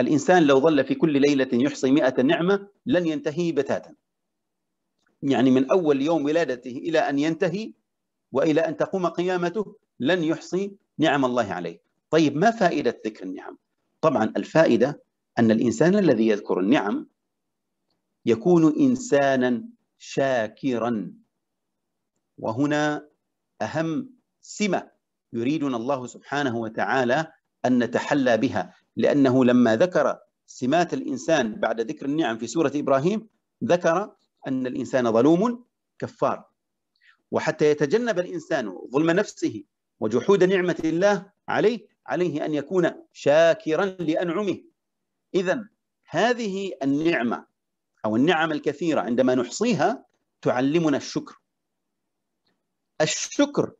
الإنسان لو ظل في كل ليلة يحصي مئة نعمة لن ينتهي بتاتا يعني من أول يوم ولادته إلى أن ينتهي وإلى أن تقوم قيامته لن يحصي نعم الله عليه طيب ما فائدة ذكر النعم؟ طبعا الفائدة أن الإنسان الذي يذكر النعم يكون إنسانا شاكرا وهنا أهم سمة يريدنا الله سبحانه وتعالى أن نتحلى بها لأنه لما ذكر سمات الإنسان بعد ذكر النعم في سورة إبراهيم ذكر أن الإنسان ظلوم كفار وحتى يتجنب الإنسان ظلم نفسه وجحود نعمة الله عليه عليه أن يكون شاكرا لأنعمه إذا هذه النعمة أو النعم الكثيرة عندما نحصيها تعلمنا الشكر الشكر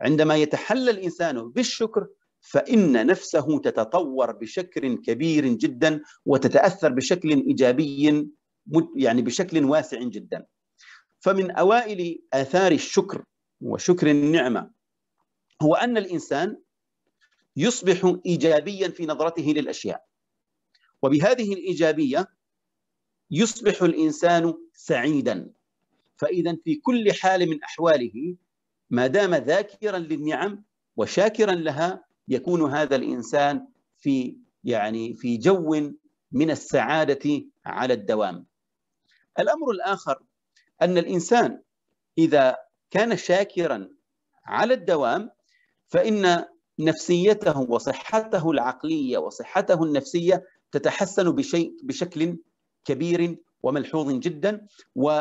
عندما يتحلى الإنسان بالشكر فإن نفسه تتطور بشكل كبير جدا وتتأثر بشكل إيجابي يعني بشكل واسع جدا فمن أوائل آثار الشكر وشكر النعمة هو أن الإنسان يصبح إيجابيا في نظرته للأشياء وبهذه الإيجابية يصبح الإنسان سعيدا فإذا في كل حال من أحواله ما دام ذاكرا للنعم وشاكرا لها يكون هذا الإنسان في يعني في جو من السعادة على الدوام الأمر الآخر أن الإنسان إذا كان شاكرا على الدوام فإن نفسيته وصحته العقلية وصحته النفسية تتحسن بشيء بشكل كبير وملحوظ جدا و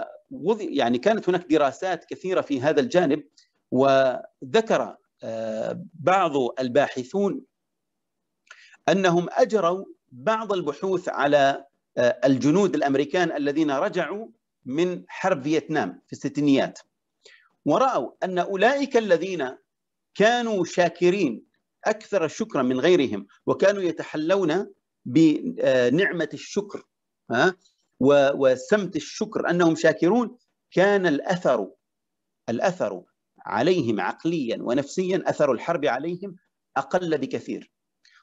يعني كانت هناك دراسات كثيرة في هذا الجانب وذكر آه، بعض الباحثون انهم اجروا بعض البحوث على آه، الجنود الامريكان الذين رجعوا من حرب فيتنام في الستينيات وراوا ان اولئك الذين كانوا شاكرين اكثر شكرا من غيرهم وكانوا يتحلون بنعمه الشكر وسمت الشكر انهم شاكرون كان الاثر الاثر عليهم عقليا ونفسيا اثر الحرب عليهم اقل بكثير.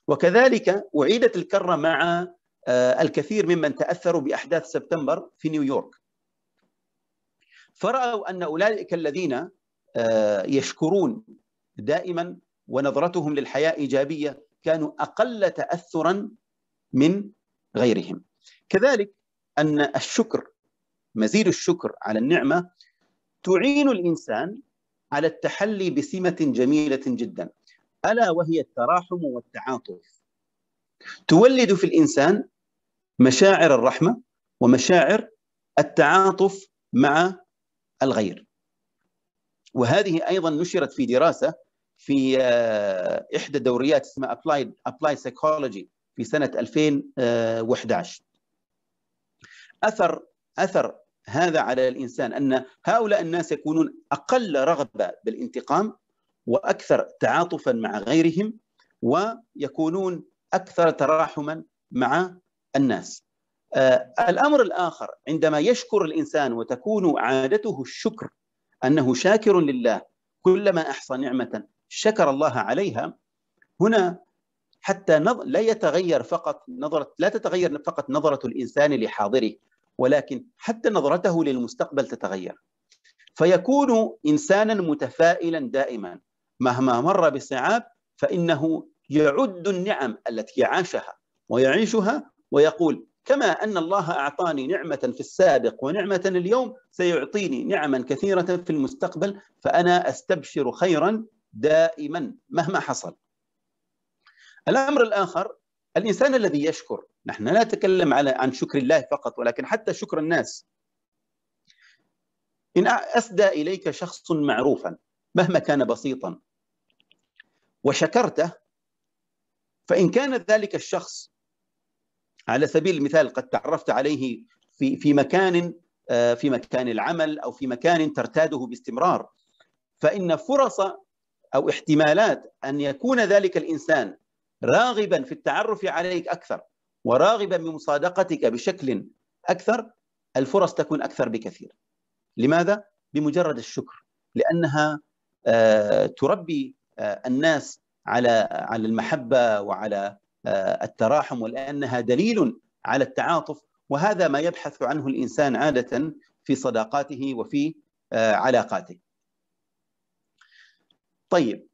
وكذلك اعيدت الكره مع آه، الكثير ممن تاثروا باحداث سبتمبر في نيويورك. فراوا ان اولئك الذين آه، يشكرون دائما ونظرتهم للحياه ايجابيه كانوا اقل تاثرا من غيرهم. كذلك ان الشكر مزيد الشكر على النعمه تعين الانسان على التحلي بسمة جميلة جدا ألا وهي التراحم والتعاطف تولد في الإنسان مشاعر الرحمة ومشاعر التعاطف مع الغير وهذه أيضا نشرت في دراسة في آه، إحدى الدوريات اسمها Applied, Applied Psychology في سنة 2011 آه، أثر أثر هذا على الإنسان أن هؤلاء الناس يكونون أقل رغبة بالانتقام وأكثر تعاطفا مع غيرهم ويكونون أكثر تراحما مع الناس آه، الأمر الآخر عندما يشكر الإنسان وتكون عادته الشكر أنه شاكر لله كلما أحصى نعمة شكر الله عليها هنا حتى لا يتغير فقط نظرة لا تتغير فقط نظرة الإنسان لحاضره ولكن حتى نظرته للمستقبل تتغير فيكون إنسانا متفائلا دائما مهما مر بصعاب فإنه يعد النعم التي عاشها ويعيشها ويقول كما أن الله أعطاني نعمة في السابق ونعمة اليوم سيعطيني نعما كثيرة في المستقبل فأنا أستبشر خيرا دائما مهما حصل الأمر الآخر الإنسان الذي يشكر نحن لا نتكلم على عن شكر الله فقط ولكن حتى شكر الناس إن أسدى إليك شخص معروفا مهما كان بسيطا وشكرته فإن كان ذلك الشخص على سبيل المثال قد تعرفت عليه في في مكان آه، في مكان العمل أو في مكان ترتاده باستمرار فإن فرص أو احتمالات أن يكون ذلك الإنسان راغبا في التعرف عليك أكثر وراغبا بمصادقتك بشكل اكثر الفرص تكون اكثر بكثير. لماذا؟ بمجرد الشكر لانها آه، تربي آه، الناس على على المحبه وعلى آه، التراحم ولانها دليل على التعاطف وهذا ما يبحث عنه الانسان عاده في صداقاته وفي علاقاته. طيب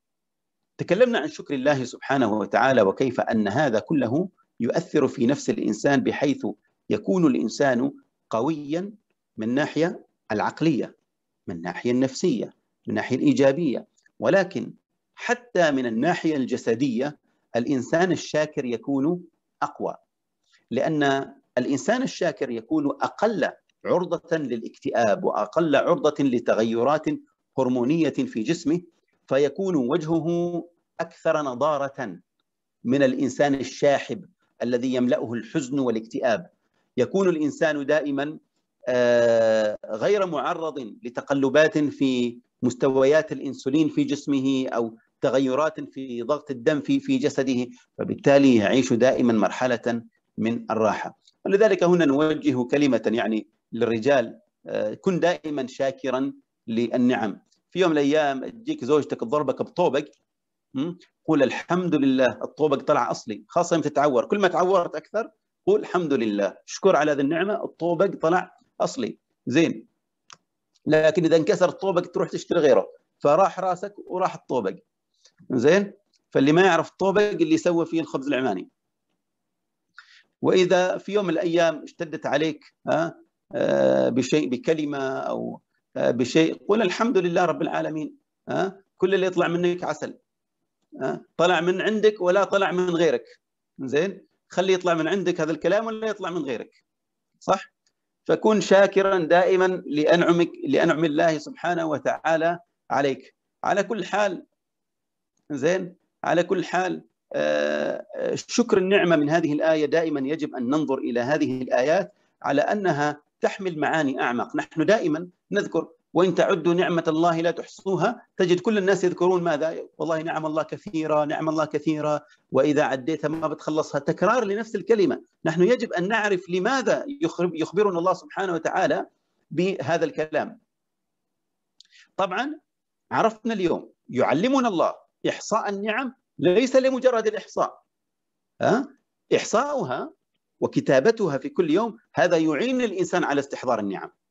تكلمنا عن شكر الله سبحانه وتعالى وكيف ان هذا كله يؤثر في نفس الانسان بحيث يكون الانسان قويا من ناحيه العقليه من ناحيه النفسيه من ناحيه الايجابيه ولكن حتى من الناحيه الجسديه الانسان الشاكر يكون اقوى لان الانسان الشاكر يكون اقل عرضه للاكتئاب واقل عرضه لتغيرات هرمونيه في جسمه فيكون وجهه اكثر نضاره من الانسان الشاحب الذي يملأه الحزن والاكتئاب يكون الإنسان دائما آه، غير معرض لتقلبات في مستويات الإنسولين في جسمه أو تغيرات في ضغط الدم في في جسده فبالتالي يعيش دائما مرحلة من الراحة ولذلك هنا نوجه كلمة يعني للرجال آه، كن دائما شاكرا للنعم في يوم من الأيام تجيك زوجتك تضربك بطوبك قول الحمد لله الطوبق طلع اصلي خاصه لما تتعور كل ما تعورت اكثر قول الحمد لله شكر على هذه النعمه الطوبق طلع اصلي زين لكن اذا انكسر الطوبق تروح تشتري غيره فراح راسك وراح الطوبق زين فاللي ما يعرف الطوبق اللي يسوي فيه الخبز العماني واذا في يوم من الايام اشتدت عليك آه، بشيء بكلمه او آه، بشيء قل الحمد لله رب العالمين كل اللي يطلع منك عسل طلع من عندك ولا طلع من غيرك زين خليه يطلع من عندك هذا الكلام ولا يطلع من غيرك صح فكن شاكرا دائما لانعمك لانعم الله سبحانه وتعالى عليك على كل حال زين على كل حال آه، شكر النعمه من هذه الايه دائما يجب ان ننظر الى هذه الايات على انها تحمل معاني اعمق نحن دائما نذكر وإن تعدوا نعمة الله لا تحصوها تجد كل الناس يذكرون ماذا والله نعم الله كثيرة نعم الله كثيرة وإذا عديتها ما بتخلصها تكرار لنفس الكلمة نحن يجب أن نعرف لماذا يخبرنا الله سبحانه وتعالى بهذا الكلام طبعا عرفنا اليوم يعلمنا الله إحصاء النعم ليس لمجرد الإحصاء إحصاؤها وكتابتها في كل يوم هذا يعين الإنسان على استحضار النعم